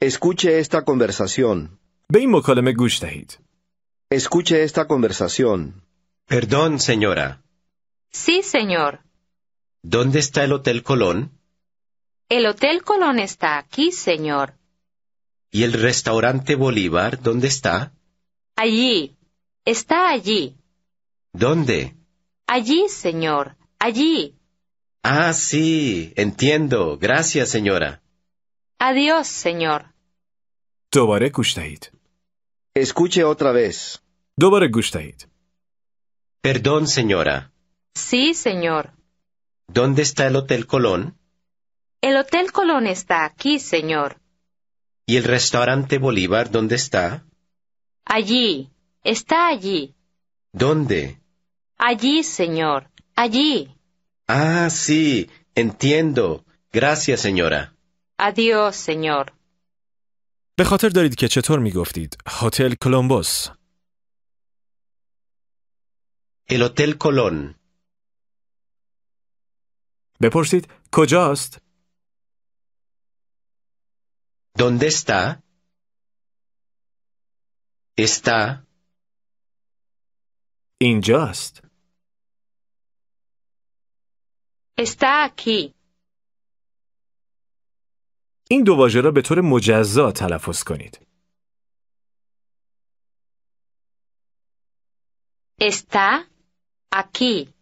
Escuche esta conversación. me gusta Escuche esta conversación. Perdón, señora. Sí, señor. ¿Dónde está el Hotel Colón? El Hotel Colón está aquí, señor. ¿Y el restaurante Bolívar dónde está? Allí. Está allí. ¿Dónde? Allí, señor, allí. Ah, sí, entiendo. Gracias, señora. Adiós, señor. Dobare Escuche otra vez. Dobare Perdón, señora. Sí, señor. ¿Dónde está el Hotel Colón? El Hotel Colón está aquí, señor. ¿Y el restaurante Bolívar dónde está? Allí. Está allí. ¿Dónde? Allí, señor, allí. Ah, sí, entiendo. Gracias, señora. Adiós, señor. به خاطر دارید که چطور ¿Hotel گفتید El Hotel Colón. بپرسید کجاست ¿Dónde está? Está Injust. está aquí. این دو واژه را به طور مجزا تلفظ کنید. está aquí.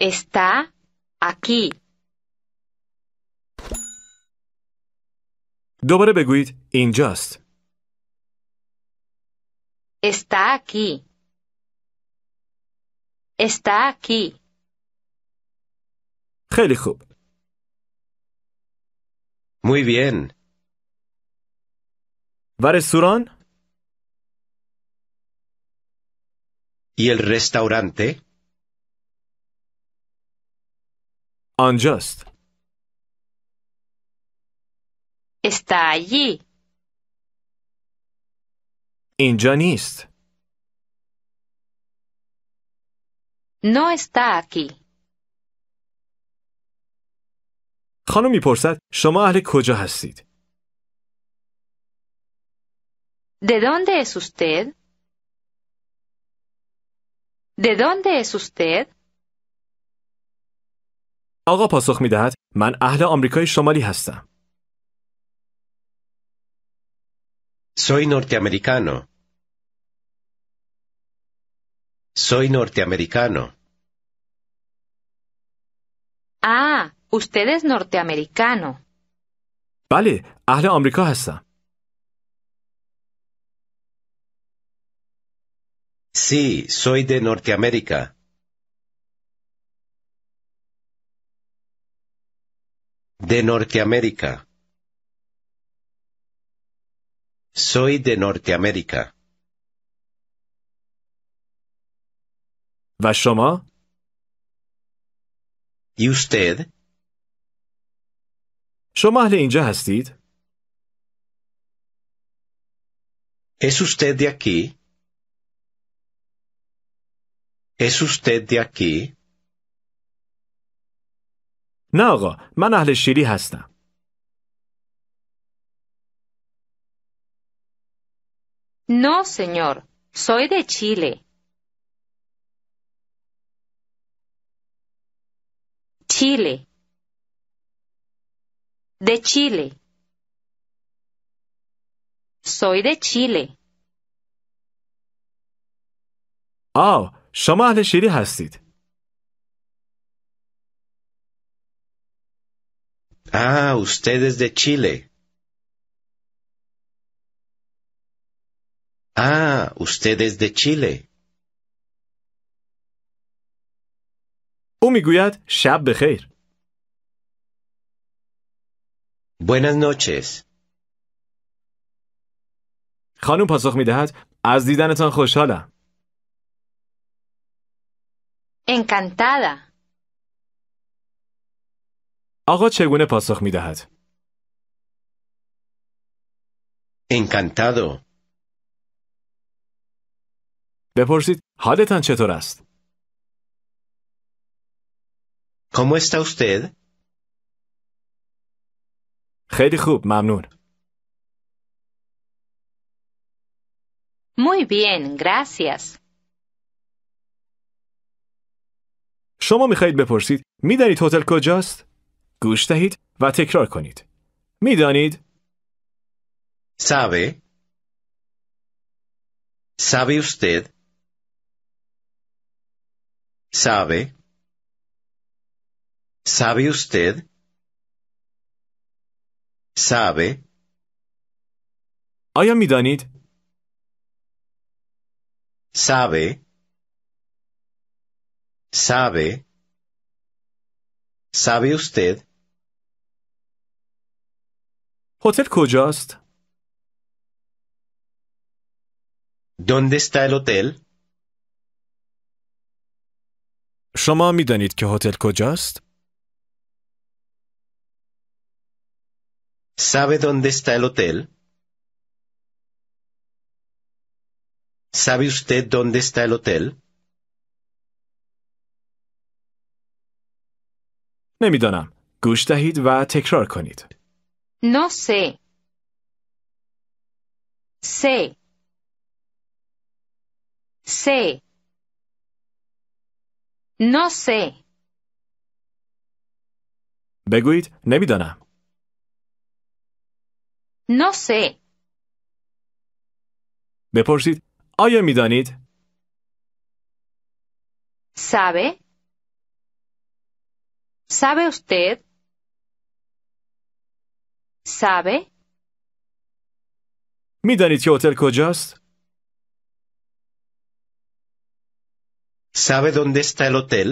está aquí. دوباره بگویید اینجاست. está aquí. está aquí. Muy bien. و ¿Y el restaurante? Unjust. Está allí. Injunist. No está aquí. خانم میپرسد شما اهل کجا هستید؟ ¿De dónde es usted? ¿De dónde es usted? آقا پاسخ می من اهل آمریکای شمالی هستم. Soy norteamericano. Soy norteamericano. Ah, usted es norteamericano. Vale, hazlo América. Sí, soy de Norteamérica. De Norteamérica. Soy de Norteamérica. و شما؟ Y usted? شما اهل اینجا هستید؟ ¿Es usted de aquí? ¿Es usted de aquí? نه آقا من اهل شیلی هستم No, señor. Soy de Chile. Chile. De Chile. Soy de Chile. آه de اهل Ah, ustedes de Chile. Ah, ustedes de Chile. او میگوید شب بخیر. Buenas noches. خانم پاسخ میدهد از دیدنتان خوشحالم. Encantada. آقا چگونه پاسخ میدهد؟ Encantado. بپرسید حالتان چطور است؟ ¿Cómo está usted? خیلی خوب ممنون. Muy bien, gracias. شما میخواهید بپرسید میدانید هتل کجاست؟ گوش دهید و تکرار کنید. میدانید؟ sabe sabe usted sabe ¿Sabe usted? ¿Sabe? ¿Aya midanit? ¿Sabe? ¿Sabe? ¿Sabe usted? ¿Hotel kojast? ¿Dónde está el hotel? ¿Shama midanit que hotel kojast? ¿Sabe dónde está el hotel? ¿Sabe usted dónde está el hotel? نمیدانم. گوش دهید و تکرار کنید. No sé. Sé. Sé. No sé. بگویید نمیدانم. No sé. بپرسید ¿ayer dan it. ¿Sabe? ¿Sabe usted? ¿Sabe? midanit hotel hotel ¿Sabe dónde está el hotel?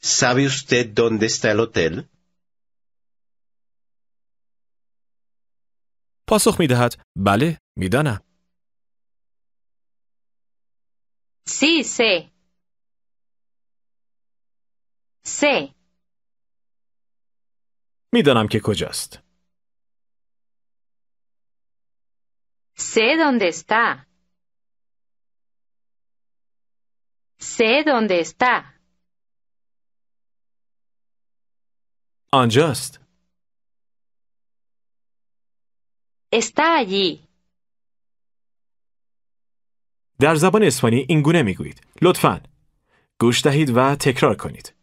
¿Sabe usted dónde está el hotel? پاسخ می بله میدانم. سی سه سه میدانم که کجاست. سه دونده está. Sé دونده está. آنجاست. Está allí. در زبان اسپانی اینگونه میگویید. لطفا گوش دهید و تکرار کنید.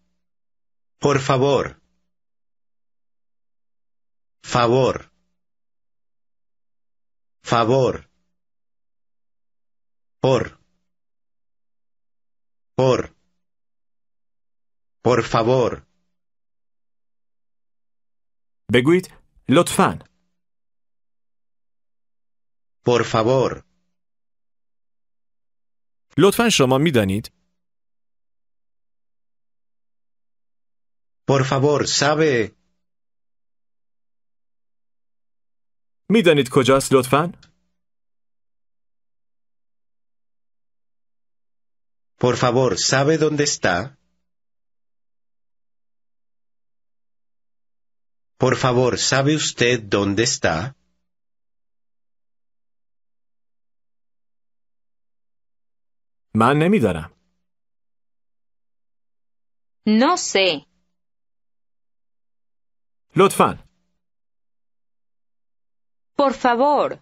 Por favor. Favor. Favor. Por. Por. Por favor. بگویید لطفاً Por favor. لطفا شما میدانید؟ Por favor, sabe. میدانید کجاست لطفا؟ Por favor, sabe dónde está. Por favor, sabe usted dónde está. من نمیدارم. نو سه. لطفا. پر فاور.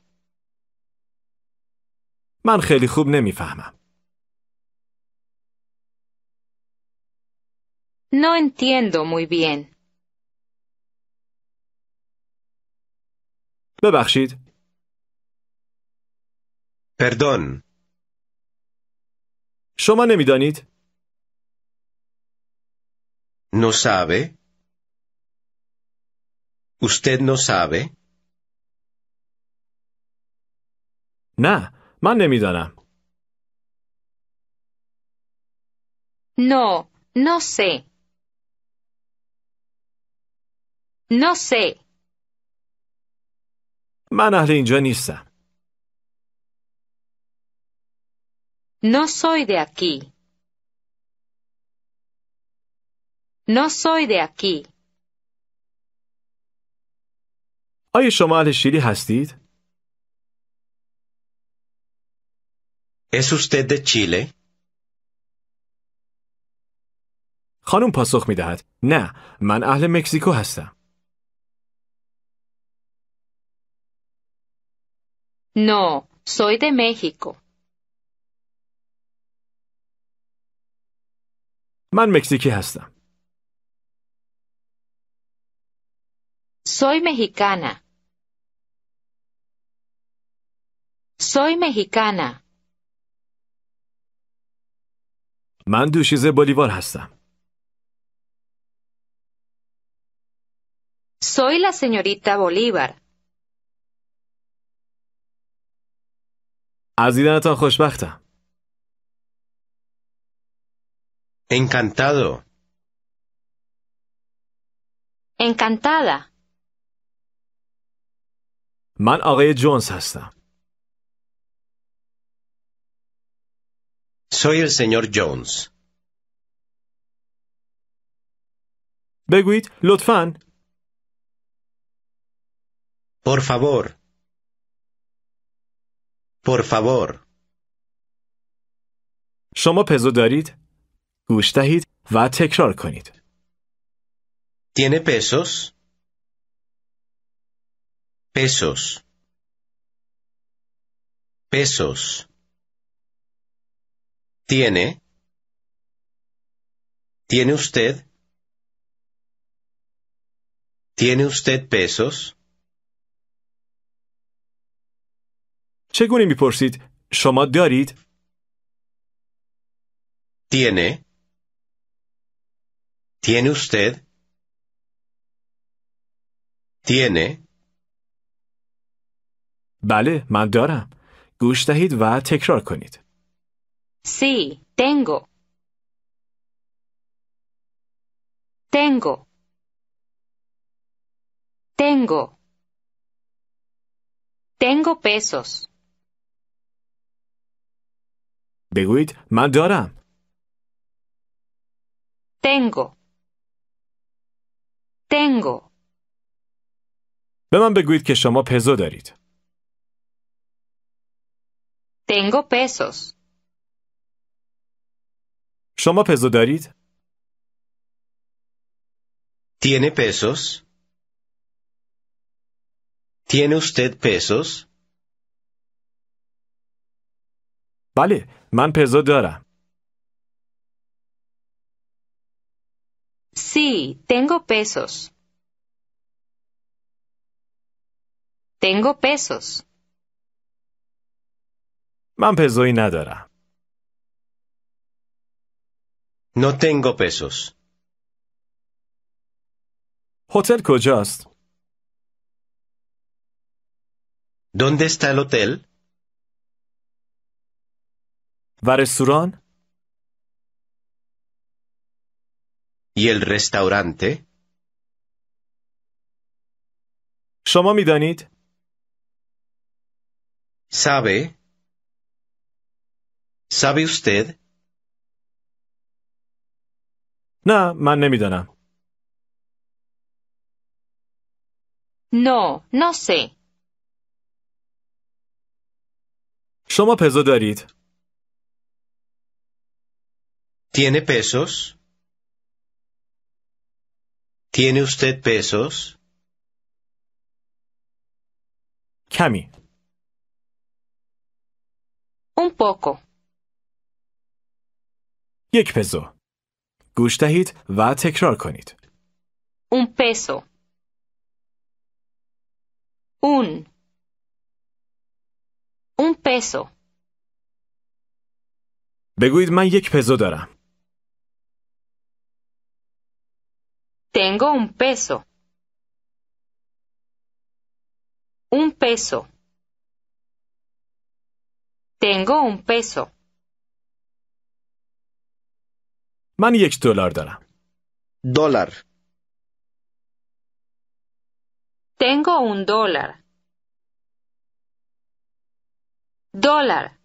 من خیلی خوب نمیفهمم. نو انتیندو موی بین. ببخشید. پردون. شما نمیدانید؟ نو سابه؟ اوستد نو سابه؟ نه، من نمیدانم. نو نو سه نو سه من اهل اینجا نیستم. No soy de aquí. No soy de aquí. آیا شما اهل شیلی هستید؟ ¿Es usted de Chile? خانم پاسخ می دهد. نه، من اهل مکزیکو هستم. No, soy de México. من مکزیکی هستم. سوی mexicana. سوی mexicana. من دوشیزه بولیوار هستم. سوی لا سنیوریتا بولیوار. از دیدنتان خوشبختم. Encantado. Encantada. من آقای جونز هستم. Soy el señor Jones. بگویید لطفاً. Por favor. Por favor. شما پزو دارید؟ گوش دهید و تکرار کنید. ¿Tiene pesos? Pesos. Pesos. ¿Tiene? ¿Tiene usted? ¿Tiene usted pesos? چگونه میپرسید شما دارید؟ تینه؟ ¿Tiene usted? ¿Tiene? Vale, mandora. gustahit va a conit. Sí, tengo. Tengo. Tengo. Tengo pesos. Beguit, mandora. Tengo. Tengo. به من بگویید که شما پزو دارید. Tengo شما پزو دارید؟ ¿Tiene pesos? ¿Tiene usted pesos? بله، من پزو دارم. Sí, tengo pesos. Tengo pesos. peso y nadara No tengo pesos. Hotel Kojast. ¿Dónde está el hotel? و ¿Y el restaurante? mi میدانید؟ ¿Sabe? ¿Sabe usted? نه من نمیدانم. No, no sé. شما de دارید؟ ¿Tiene pesos? ¿Tiene usted pesos? کمی Un poco. یک پزو گوش دهید و تکرار کنید اون پسو اون اون peso. بگویید من یک پزو دارم Tengo un peso. Un peso. Tengo un peso. من Dólar. Tengo un dólar. Dólar.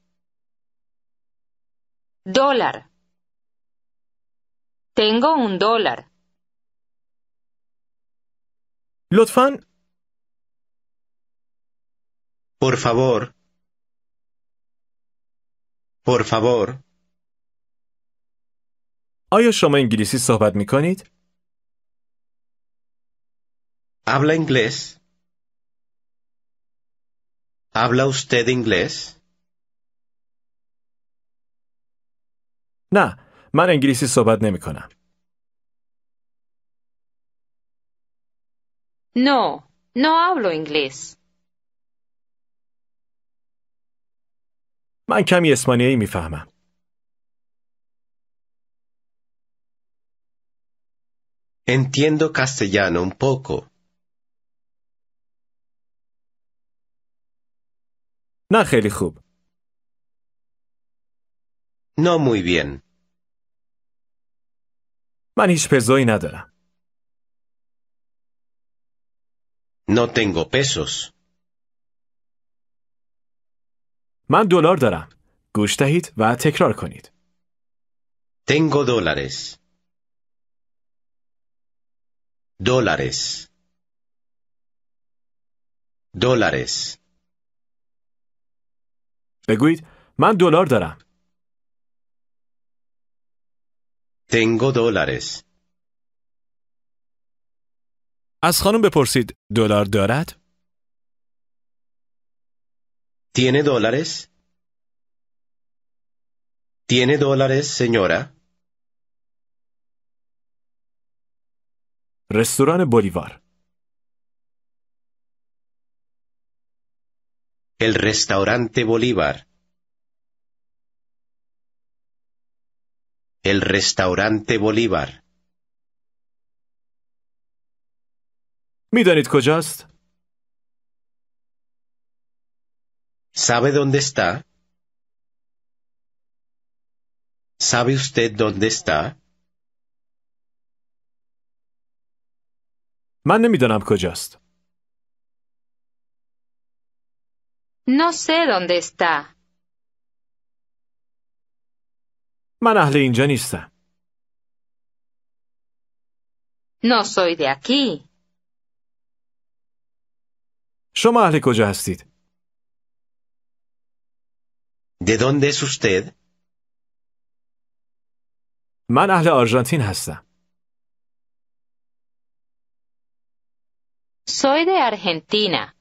Dólar. Tengo un dólar. لطفا Por favor. Por favor. آیا شما انگلیسی صحبت می کنید؟ Habla inglés. Habla usted inglés. نه، من انگلیسی صحبت نمی کنم. No, no hablo inglés. Entiendo castellano un poco. No muy bien. من هیچ پزایی No tengo pesos. من دلار دارم. گوش دهید و تکرار کنید. Tengo dólares. Dólares. Dólares. بگویید من دلار دارم. Tengo dólares. از خانم بپرسید دلار دارد؟ تینه دلارس؟ تینه دلارس سنیورا؟ رستوران بولیوار ال رستورانت بولیوار ال رستورانت بولیوار میدانید کجاست؟ ¿Sabe dónde está? ¿Sabe usted dónde está? من نمیدانم کجاست. No sé dónde está. من No soy de aquí. شما اهل کجا هستید؟ De dónde es usted? من اهل آرژانتین هستم. Soy de Argentina.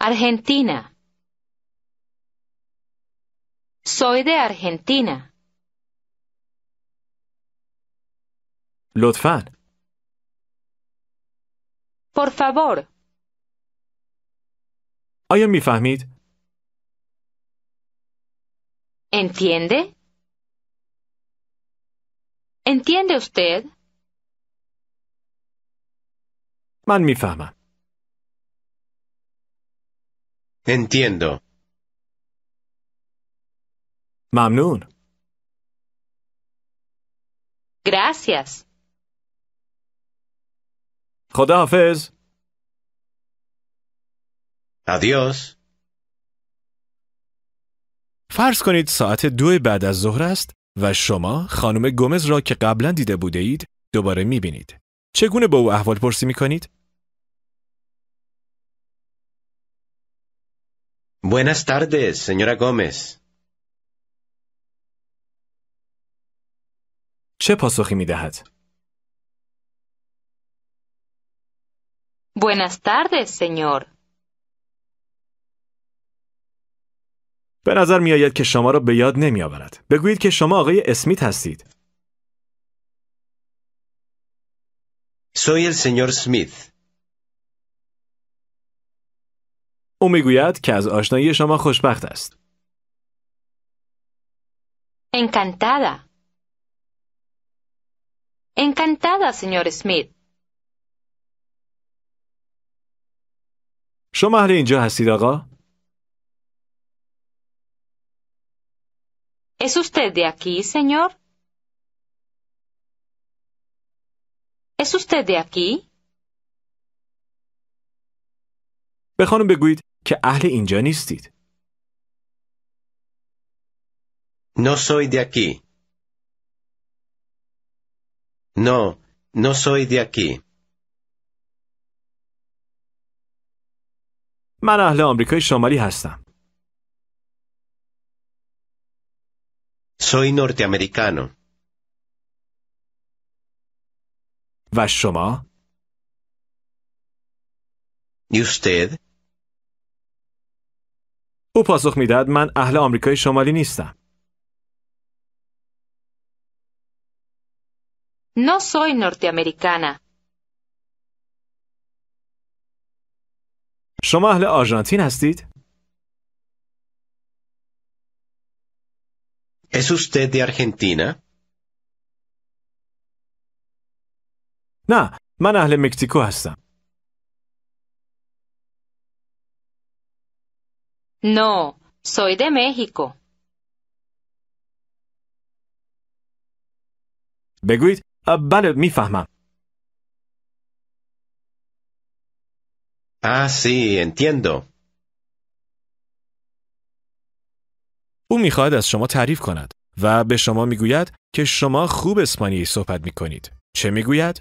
Argentina. Soy de Argentina. لطفاً Por favor. mi میفهمید؟ ¿Entiende? ¿Entiende usted? mi fama. Entiendo. ممنون. Gracias. خدا حافظ ادیوس فرض کنید ساعت دو بعد از ظهر است و شما خانم گومز را که قبلا دیده بوده اید دوباره می بینید. چگونه با او احوال پرسی می کنید؟ Buenas tardes, señora Gómez. چه پاسخی می دهد؟ Buenas tardes, señor. به نظر می آید که شما را به یاد نمی آورد. بگویید که شما آقای اسمیت هستید. سوی ال señor سمیت. او میگوید که از آشنایی شما خوشبخت است. انکانتادا. انکانتادا سنیور سمیت. شما اهل اینجا هستید آقا؟ ¿Es usted de aquí, señor? ¿Es usted de aquí? به خانم بگویید که اهل اینجا نیستید. No soy de aquí. No, no soy de aquí. من اهل آمریکای شمالی هستم. Soy norteamericano. و شما؟ ¿Y usted? او پاسخ میدهد من اهل آمریکای شمالی نیستم. No soy norteamericana. شما اهل آرژانتین هستید؟ ¿Es usted de Argentina? نه، من اهل مکزیکو هستم. No, soy de México. بگویید، بله میفهمم. Ah, sí, entiendo. او میخواهد از شما تعریف کند و به شما میگوید که شما خوب اسپانیایی صحبت میکنید. چه میگوید؟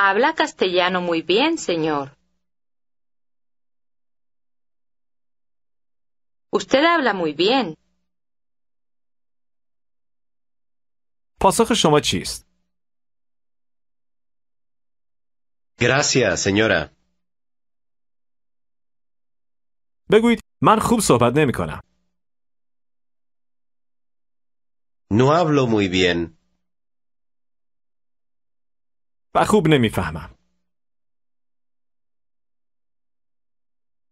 Habla castellano muy bien, señor. Usted habla muy bien. پاسخ شما چیست؟ Gracias, señora. Beguit, من خوب صحبت No hablo muy bien. و خوب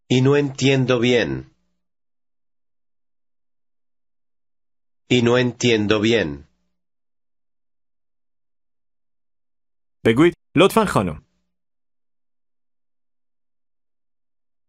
Y no entiendo bien. Y no entiendo bien. Beguit لطفا خانم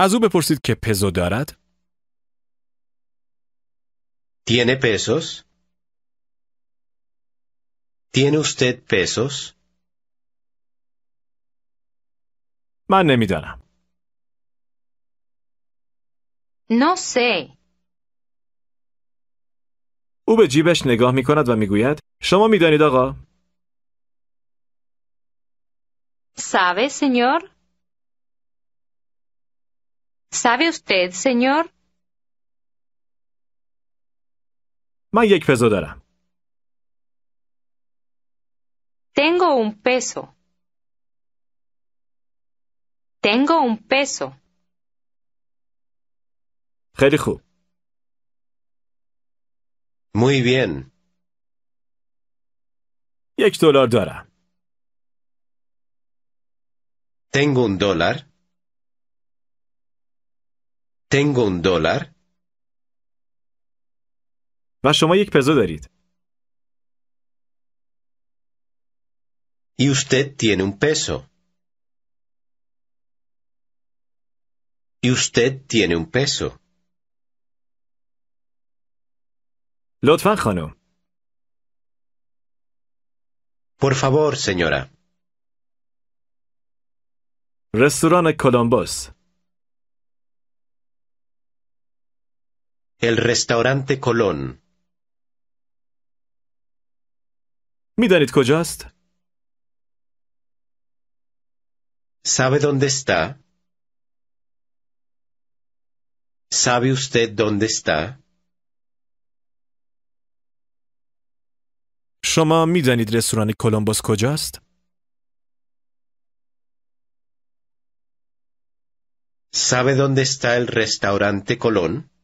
از او بپرسید که پزو دارد. تینه پسوس؟ تینه استد pesos? من نمیدانم. No سه. او به جیبش نگاه می کند و میگوید شما دانید آقا؟ ¿Sabe, señor? ¿Sabe usted, señor? من یک peso Tengo un peso. Tengo un peso. خیلی Muy bien. یک دلار دارم. Tengo un dólar. Tengo un dólar. و شما یک پزو دارید. Y usted tiene un peso. Y usted tiene un peso. لطفا خانم. Por favor, señora. Restaurante Columbus. El restaurante Colón. میدانید کجاست؟ ¿Sabe dónde está? ¿Sabe usted dónde está? شما میدانید رستوران کلمبوس کجاست؟ ¿Sabe dónde está el restaurante Colón?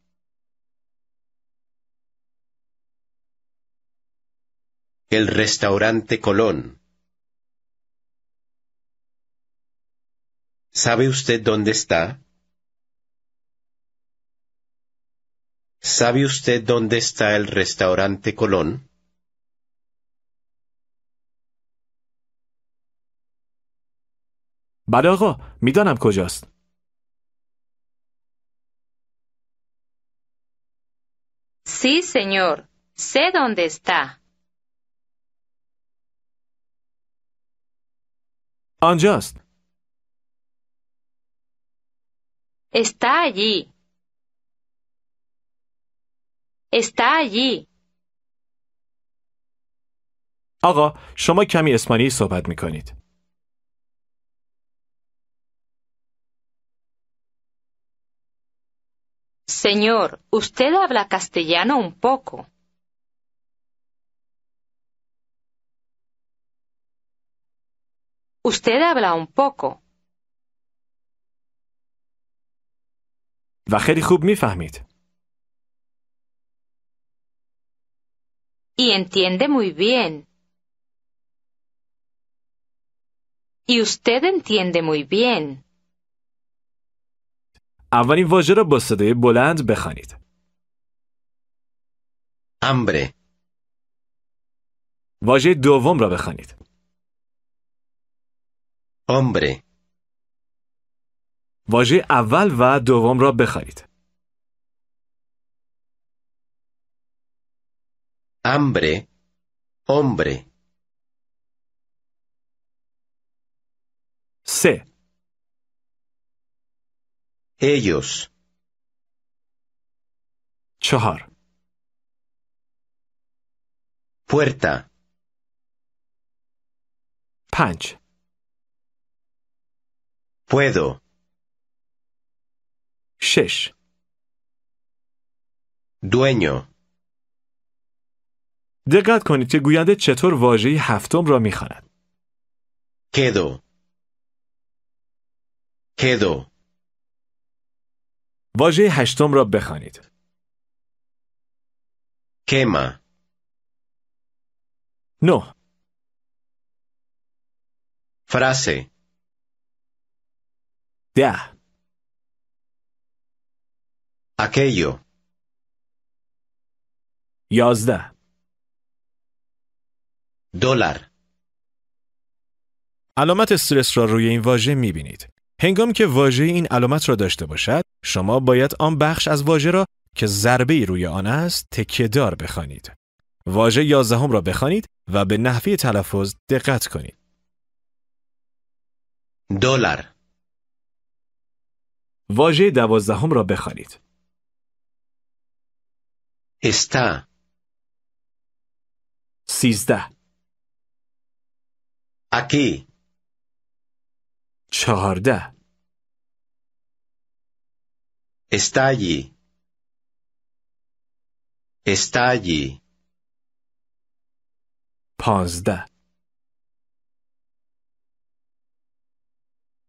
El restaurante Colón. ¿Sabe usted dónde está? ¿Sabe usted dónde está el restaurante Colón? بله آقا میدانم Sí, señor. Sé dónde está. آنجاست. Está allí. استا allí. آقا شما کمی اسپانیایی صحبت می کنید. Señor, usted habla castellano un poco. Usted habla un poco. Vajerij hub mi fahmid y entiende muy bien. Y usted entiende muy bien. Avani vajera basde boland bechanit. Hambre. Vaje do vamra bechanit. hombre واژه اول و دوم را بخرید. hambre hombre سه ellos چهار puerta پنج puedo شش dueño دقت کنید که گوینده چطور واژه هفتم را میخواند. کدو کدو واژه هشتم را بخوانید. کما نه فراسه ده اکیو یازده دلار علامت استرس را روی این واژه میبینید. هنگامی که واژه این علامت را داشته باشد، شما باید آن بخش از واژه را که ضربه روی آن است دار بخوانید. واژه یازدهم را بخوانید و به نحوی تلفظ دقت کنید. دلار واژه دوازدهم را بخوانید. استا سیزده اکی چهارده استایی استایی پانزده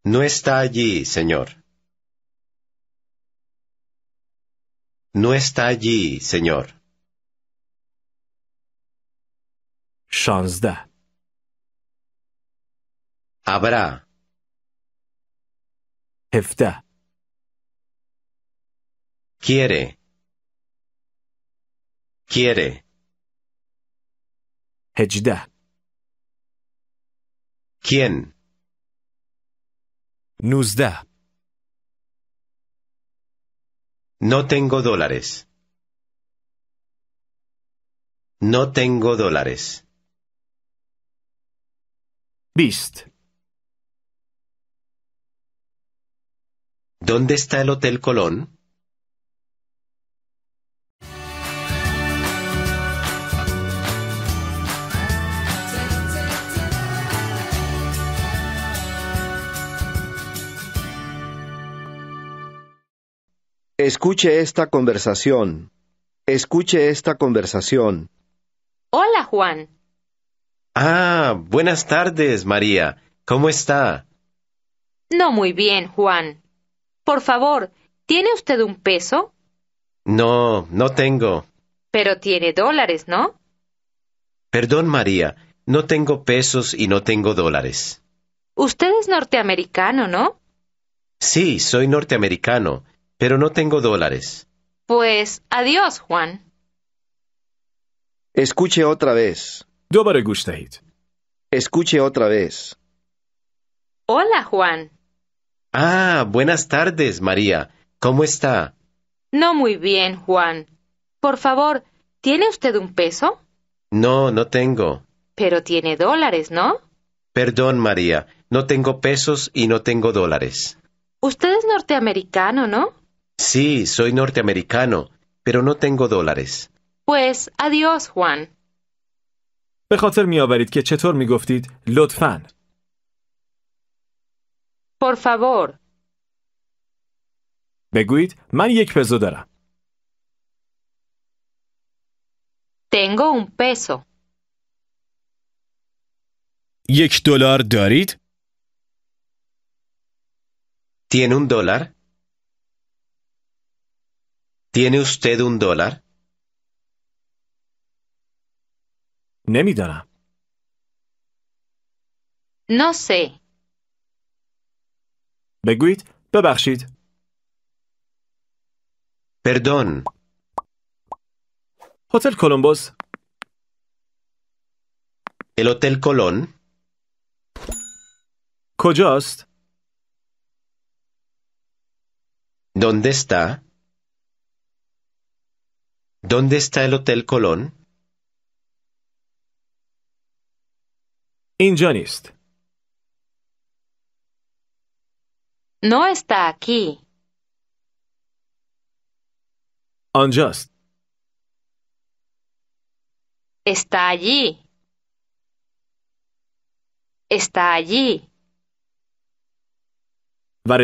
نو استایی سنیور No está allí, señor. 16 Habrá. 17 Quiere. Quiere. 18 ¿Quién? 19 No tengo dólares. No tengo dólares. Bist. ¿Dónde está el Hotel Colón? Escuche esta conversación. Escuche esta conversación. Hola, Juan. Ah, buenas tardes, María. ¿Cómo está? No muy bien, Juan. Por favor, ¿tiene usted un peso? No, no tengo. Pero tiene dólares, ¿no? Perdón, María. No tengo pesos y no tengo dólares. Usted es norteamericano, ¿no? Sí, soy norteamericano. Pero no tengo dólares. Pues adiós, Juan. Escuche otra vez. Dobre gusteit. Escuche otra vez. Hola, Juan. Ah, buenas tardes, María. ¿Cómo está? No muy bien, Juan. Por favor, ¿tiene usted un peso? No, no tengo. Pero tiene dólares, ¿no? Perdón, María. No tengo pesos y no tengo dólares. Usted es norteamericano, ¿no? Sí, soy norteamericano, pero no tengo dólares. Pues adiós, Juan. به خاطر می آورید که چطور می گفتید لطفاً. Por favor. بگویید من یک پزو دارم. Tengo un peso. یک دلار دارید؟ ¿Tiene un dólar? ¿Tiene usted un dólar? نمیدانم. No sé. Beguit, ببخشید. Perdón. ¿Hotel Columbus? El Hotel Colón کجاست؟ ¿Dónde está? ¿Dónde está el Hotel Colón? Injunist. No está aquí. Unjust. Está allí. Está allí. و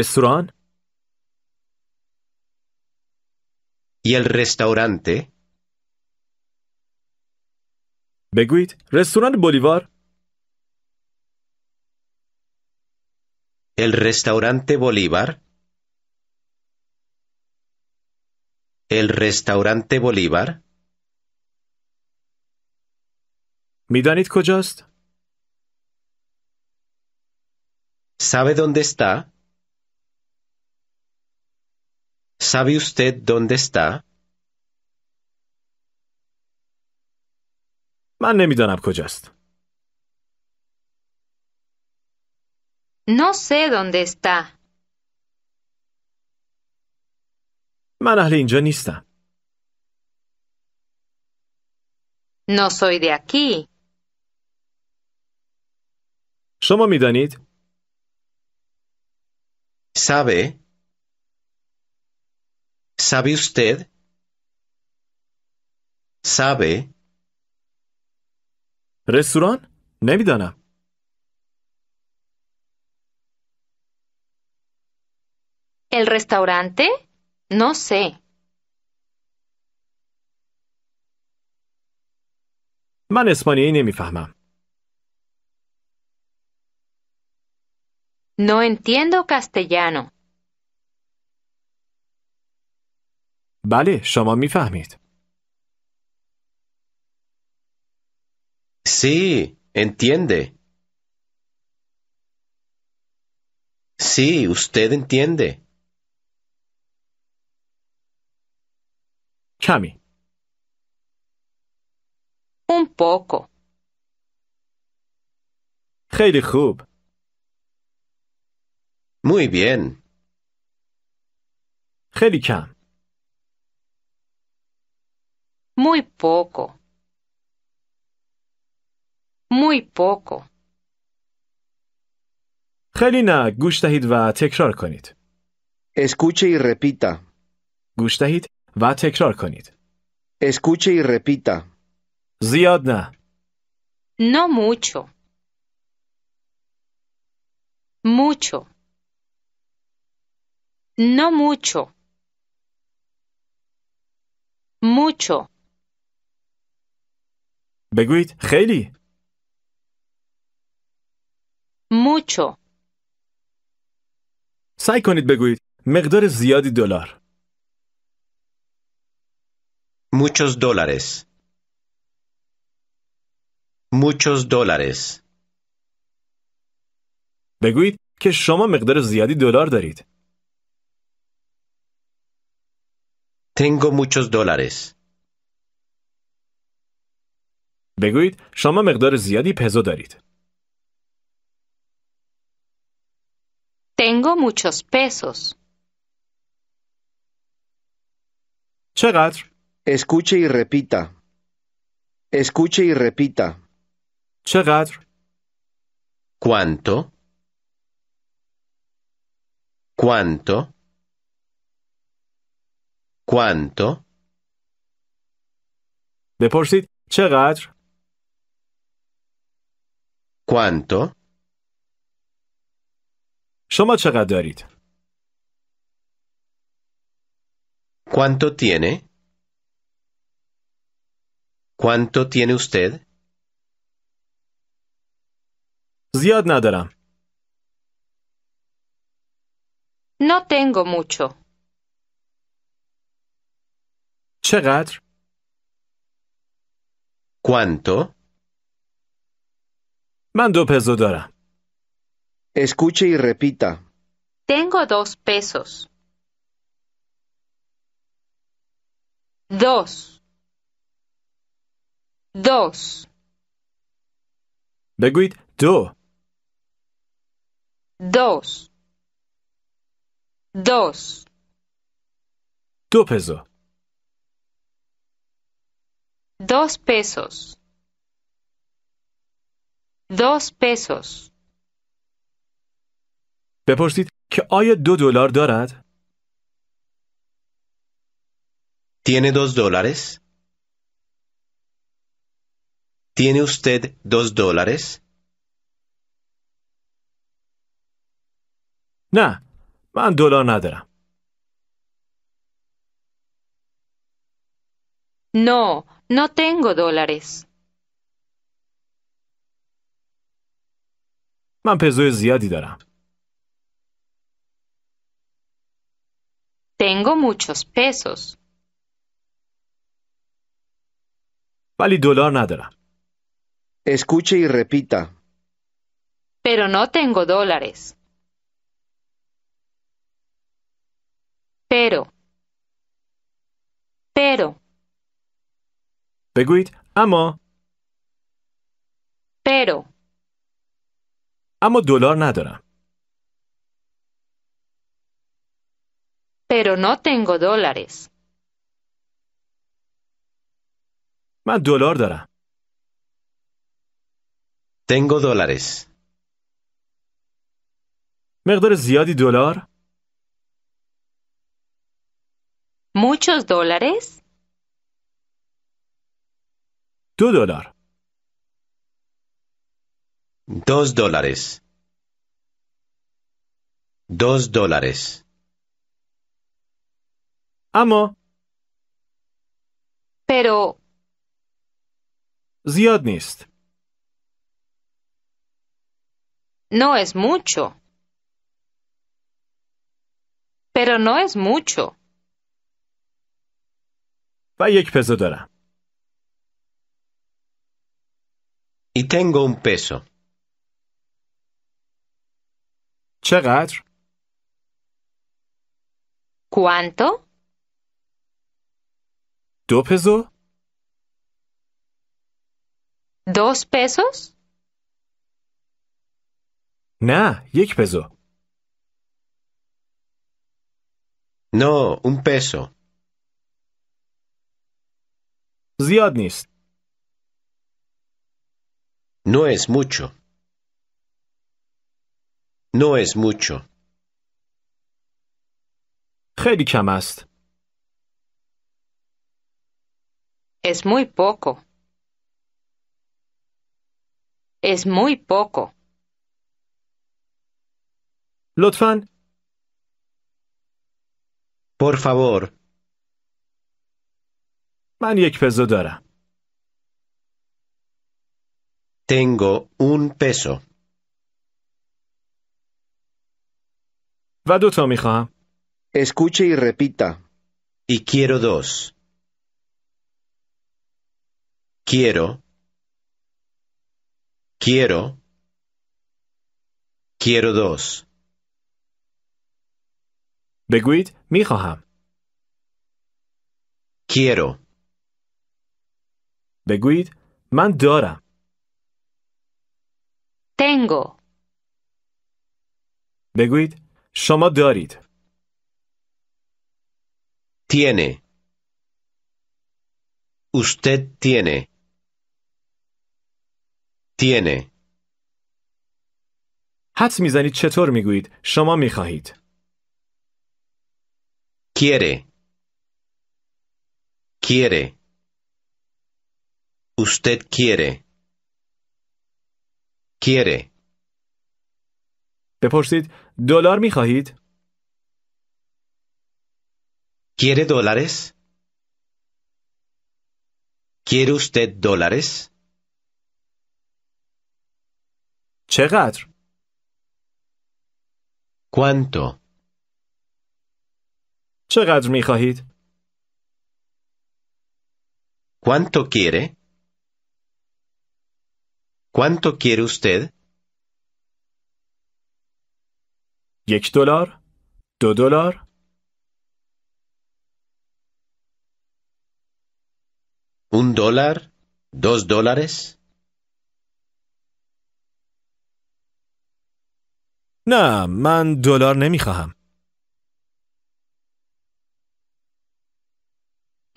¿Y el restaurante? beguit Restaurante Bolívar. El restaurante Bolívar. El restaurante Bolívar. میدانید کجاست؟ ¿Sabe dónde está? ¿Sabe usted dónde está? من نمیدانم کجاست. No sé dónde está. من اهل اینجا نیستم. No soy de aquí. شما میدانید؟ ¿Sabe? ¿Sabe usted? ¿Sabe? رستوران؟ نمیدانم. El restaurante? No sé. من اسپانیایی نمیفهمم. No entiendo castellano. بله شما میفهمید. Sí, entiende. Sí, usted entiende. Chami. Un poco. Heidi Muy bien. Heidi Muy poco. Muy poco. خیلی نه گوش دهید و تکرار کنید. Escuche ای repita. گوش دهید و تکرار کنید. اسکوچه ای repita. زیاد نه. No موچو Mucho. No موچو موچو بگویید خیلی. موچو سعی کنید بگویید مقدار زیادی دلار. Muchos dólares. Muchos dólares. بگویید که شما مقدار زیادی دلار دارید. Tengo muchos dólares. بگویید شما مقدار زیادی پزو دارید. Tengo muchos pesos. Chagat. Escuche y repita. Escuche y repita. chagat, ¿Cuánto? ¿Cuánto? ¿Cuánto? بپرسید ¿Cuánto? ¿Cuánto? شما چقدر دارید؟ Quanto tiene? Quanto tiene usted? زیاد ندارم. No tengo mucho. چقدر؟ Quanto? من دو پزو دارم. Escuche y repita. Tengo dos pesos. Dos. Dos. Beguit, dos. Dos. Dos. tu peso Dos pesos. Dos pesos. بپرسید که آیا دو دلار دارد؟ تینه دو دلارس؟ تینه استد دو دلارس؟ نه، من دلار ندارم. نه، نه تنگو دلارس. من پزوی زیادی دارم. Tengo muchos pesos. ولی dolor ندارم. Escuche y repita. Pero no tengo dólares. Pero. Pero. ¿Peguit? Amo. Pero. Amo dolor ندارم. pero no tengo dólares. من دلار دارم. Tengo dólares. مقدار de دلار؟ Muchos dólares? Tu دلار. Dos dólares. Dos dólares. Amo. Pero... زیاد No es mucho. Pero no es mucho. و yek peso دارم. Y tengo un peso. چقدر؟ ¿Cuánto? دو پزو؟ دوس پسوس؟ نه، یک پزو. No, un peso. زیاد نیست. No es mucho. No es موچو خیلی کم است. Es muy poco. Es muy poco. Lotfan. Por favor, tengo un peso و mi hija. Escuche y repita. y quiero dos quiero, quiero, quiero dos. mi میخواهم. Quiero. Beguid, mandora Tengo. Beguid. شما Tiene. Usted tiene. tiene حدس میزنید چطور میگویید شما میخواهید quiere quiere usted quiere quiere بپرسید دلار میخواهید quiere dólares quiere usted دلارس؟ Chegad. ¿Cuánto? Chegad, mi Jajit. ¿Cuánto quiere? ¿Cuánto quiere usted? ¿Dex dólares? ¿Dos dólares? ¿Un dólar? ¿Dos dólares? نه من دلار نمیخواهم.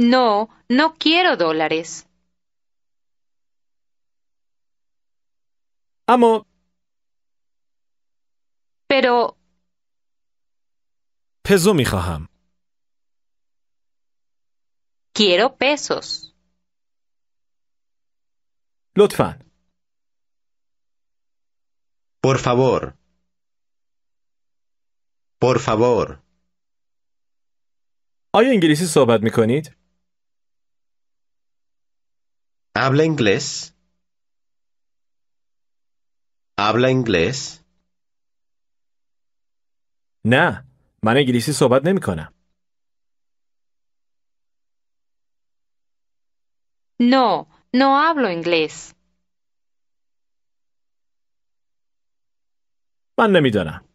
No, no quiero dólares. Amo, Pero mi jaham. quiero pesos. Lotfan. Por favor, پر favor. آیا انگلیسی صحبت می کنید؟ Habla inglés. Habla inglés. نه، من انگلیسی صحبت نمی کنم. No, no hablo inglés. من نمیدانم.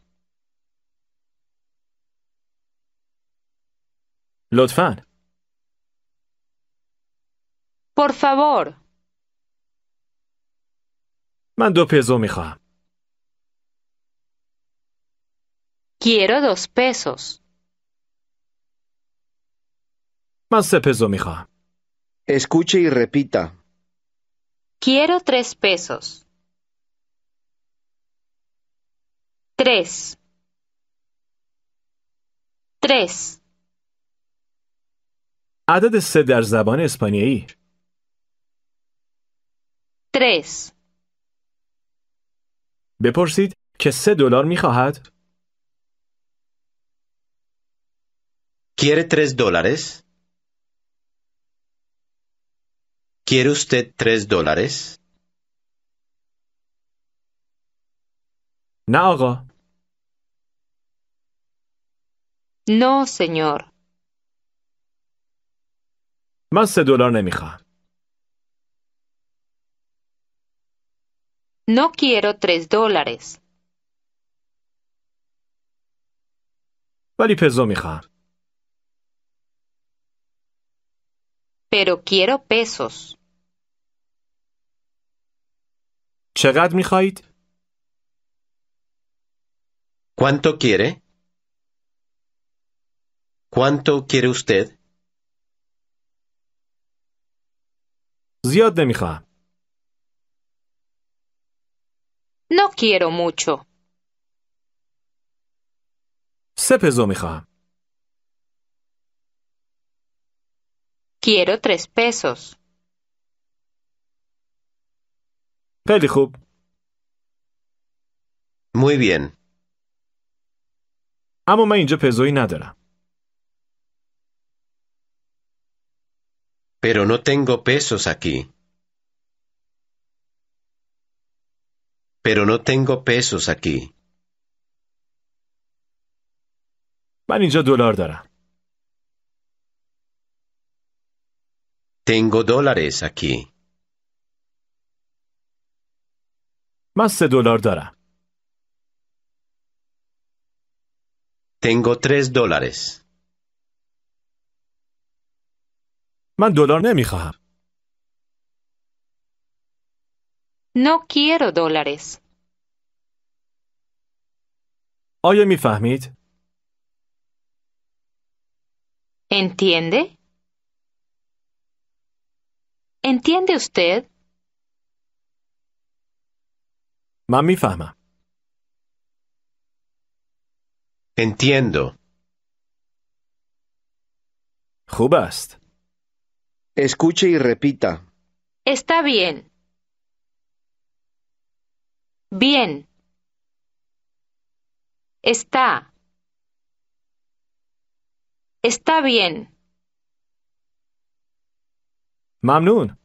لطفا por favor mando دو mija? quiero dos pesos Más سه پزو Escuche y repita. Quiero tres pesos. Tres. Tres. عدد سه در زبان اسپانیایی تریس بپرسید که سه دلار می خواهد؟ کیره تریس دولارس؟ کیره استه تریس دولارس؟ نه آقا نه no, سنیور من سه mi No quiero tres dólares. peso mi Pero quiero pesos. mi mija. ¿Cuánto quiere? ¿Cuánto quiere usted? زیاد نمیخواهم. نو کیرو موچو. سه پزو میخوام. کیرو tres pesos. خیلی خوب. Muy bien. اما من اینجا پزویی ندارم. pero no tengo pesos aquí. Pero no tengo pesos aquí. من اینجا دلار Tengo dólares aquí. Más سه دلار Tengo tres dólares. من mi hija. No quiero dólares. mi میفهمید؟ ¿Entiende? ¿Entiende usted? Mami fama. Entiendo. خوب Escuche y repita. Está bien. Bien. Está. Está bien. Mamnun.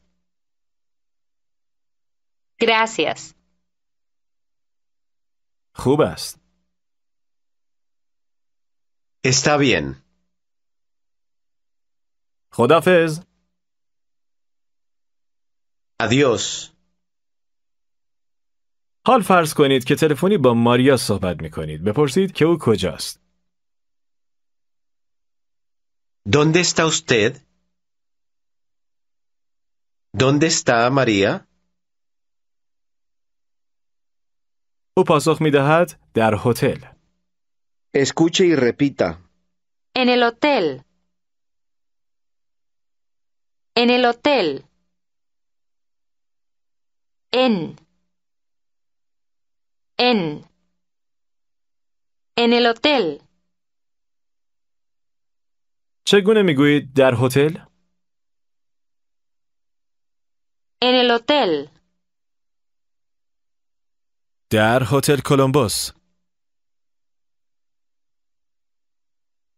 Gracias. Jubas. Está bien. Jodafez. ادیوس حال فرض کنید که تلفنی با ماریا صحبت می کنید. بپرسید که او کجاست. دونده استا دونده استا ماریا؟ او پاسخ می دهد در هتل. اسکوچه ای رپیتا. ان هتل ان هتل en, en, en el hotel. چگونه میگویید dar hotel? En el hotel. Dar hotel کلمبوس.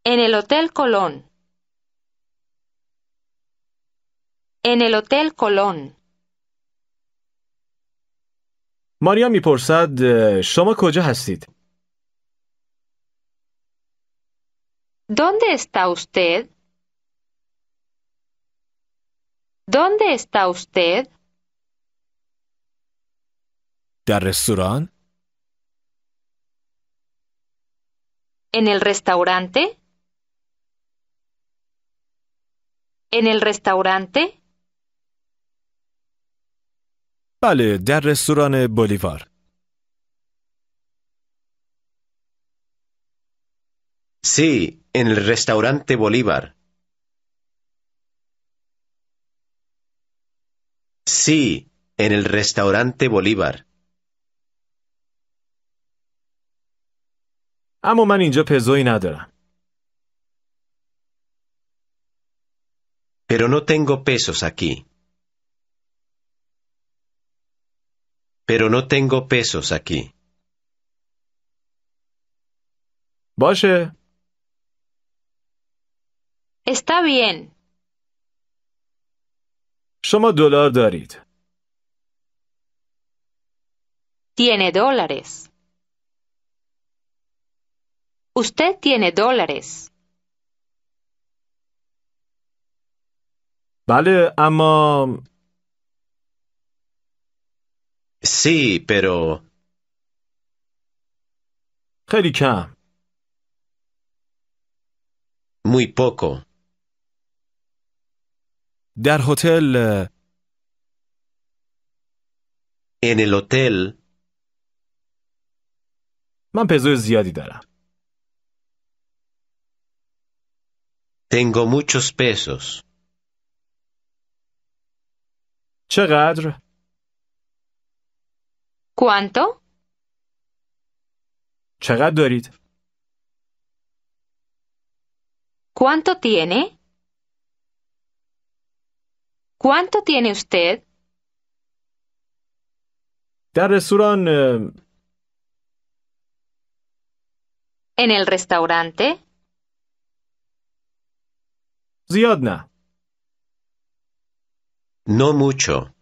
En el hotel Colón. En el hotel Colón. ماریا میپرسد شما کجا هستید؟ دونده استا اوستد؟ دونده استا اوستد؟ در رستوران؟ ان ال رستورانته؟ ان ال رستورانته؟ De el restaurante Bolívar. Sí, en el restaurante Bolívar. Sí, en el restaurante Bolívar. amo من peso y nada? Pero no tengo pesos aquí. pero no tengo pesos aquí. vaya Está bien. Soma dólar darit. Tiene dólares. Usted tiene dólares. Vale, amo. Sí, pero... ¿Qué Muy poco. ¿Dar hotel... Eh, en el hotel... Más peso es Tengo muchos pesos. Chahadra. ¿Cuánto? چقدر ¿Cuánto tiene? ¿Cuánto tiene usted? Eh, ¿En el restaurante? Ziodna. No mucho.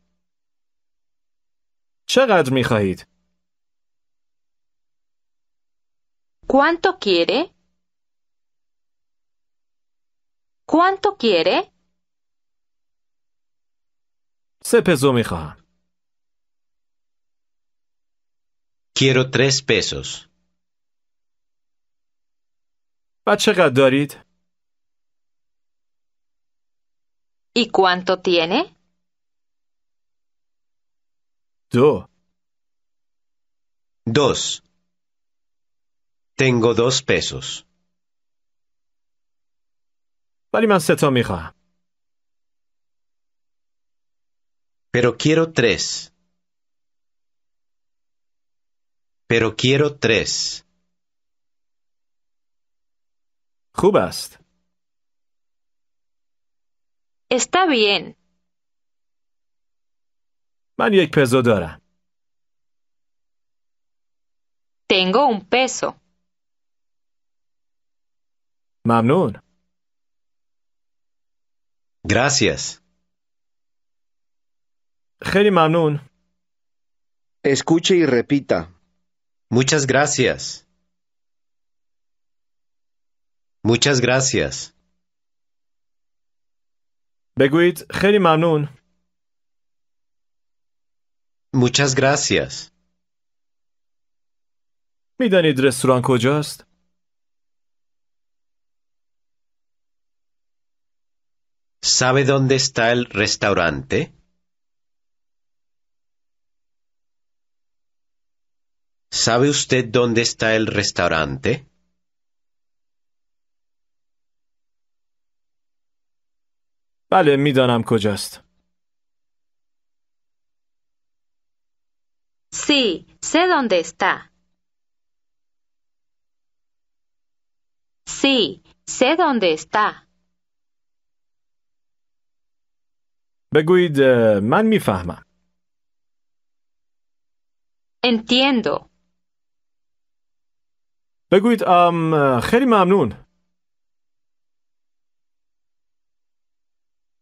¿Cuánto quiere? ¿Cuánto quiere? Se pesó, mija. Quiero tres pesos. و چقدر ¿Y cuánto tiene? Dos. Tengo dos pesos. Vale más سه Pero quiero tres. Pero quiero tres. ¿Jubast? Está bien. من Tengo un peso. ممنون. Gracias. خیلی ممنون. Escuche y repita. Muchas gracias. Muchas gracias. Beguit خیلی ممنون. Muchas gracias. ¿Sabe dónde está el restaurante? ¿Sabe usted dónde está el restaurante? Vale, midanam kojast. Sí, sé dónde está. Sí, sé dónde está. Eh, ¿Man من میفهمم. Entiendo. Beguid, ام خیلی ممنون.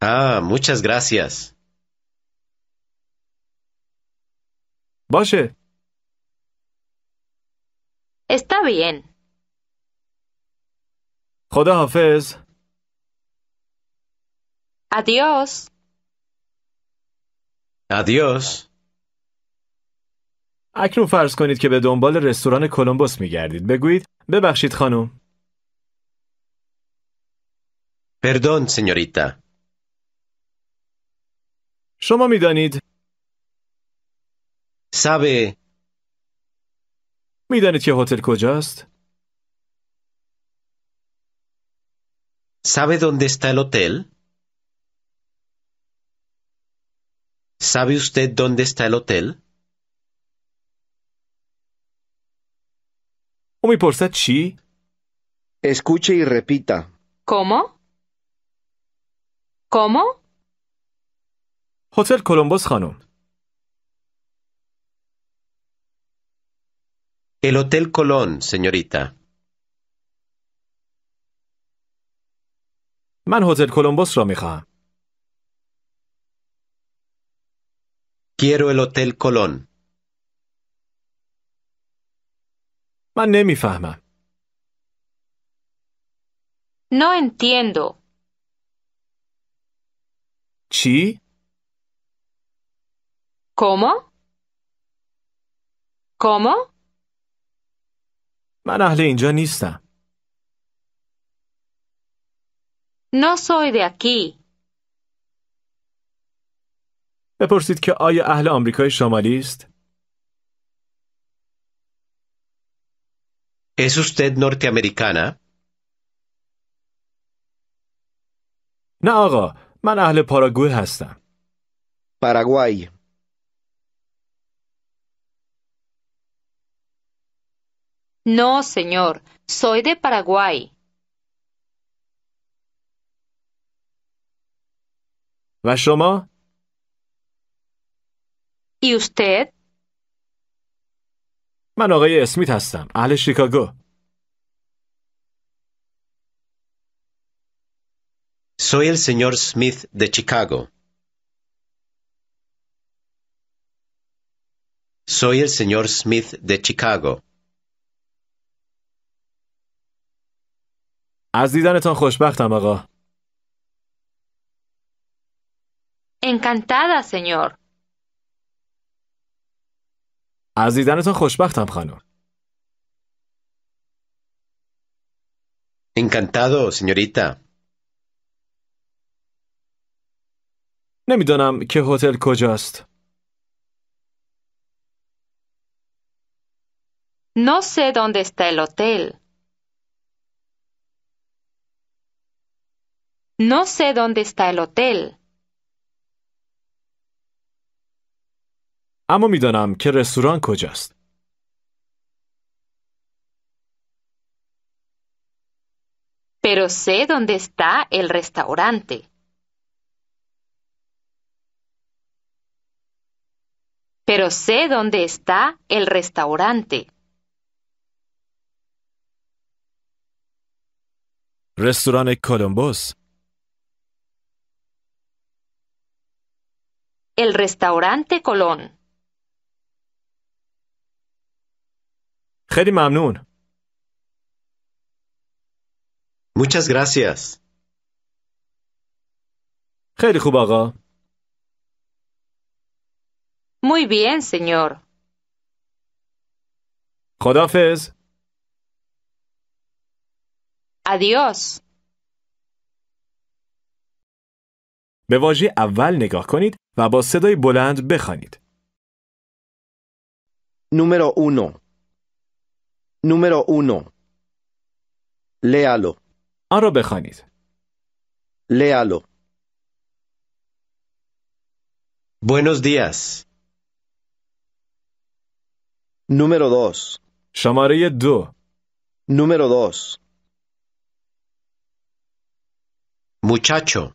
Ah, muchas gracias. باشه. استا bien. خدا حافظ. ادیوس. ادیوس. اکنون فرض کنید که به دنبال رستوران کلمبوس میگردید. بگویید ببخشید خانم. Perdón, سنیوریتا. شما میدانید sabe... ¿Sabe dónde está el hotel? ¿Sabe usted dónde está el hotel? mi میپرسد chi? Escuche y repita. ¿Cómo? ¿Cómo? Hotel Colombo, خانم El Hotel Colón, señorita. Man هتل کلمبوس را Quiero el Hotel Colón. mi fama? No entiendo. ¿Sí? ¿Cómo? ¿Cómo? من اهل اینجا نیستم. No soy de بپرسید که آیا اهل آمریکای شمالی است؟ ¿Es usted norteamericana? نه آقا، من اهل پاراگوی هستم. پاراگوای No, señor, soy de Paraguay. ¿Y usted? Smith, Soy el señor Smith de Chicago. Soy el señor Smith de Chicago. از دیدنتان خوشبختم آقا. Encantada, señor. از دیدنتان خوشبختم خانم. Encantado, señorita. نمیدانم که هتل کجاست. No sé dónde está el hotel. No sé dónde está el hotel. Pero sé dónde está el restaurante. Pero sé dónde está el restaurante. Restaurante Columbus. El restaurante Colón. خیلی ممنون. Muchas gracias. خیلی خوب آقا. Muy bien, señor. خدافظ. Adiós. به واژه اول نگاه کنید و با صدای بلند بخوانید. Numero اونو Numero اونو Léalo. آن را بخوانید. Léalo. Buenos días. Número dos. شماره دو. Número dos. Muchacho.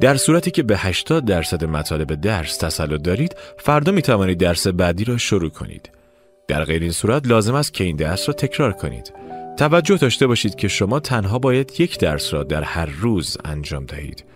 در صورتی که به 80 درصد مطالب درس تسلط دارید فردا می توانید درس بعدی را شروع کنید در غیر این صورت لازم است که این درس را تکرار کنید توجه داشته باشید که شما تنها باید یک درس را در هر روز انجام دهید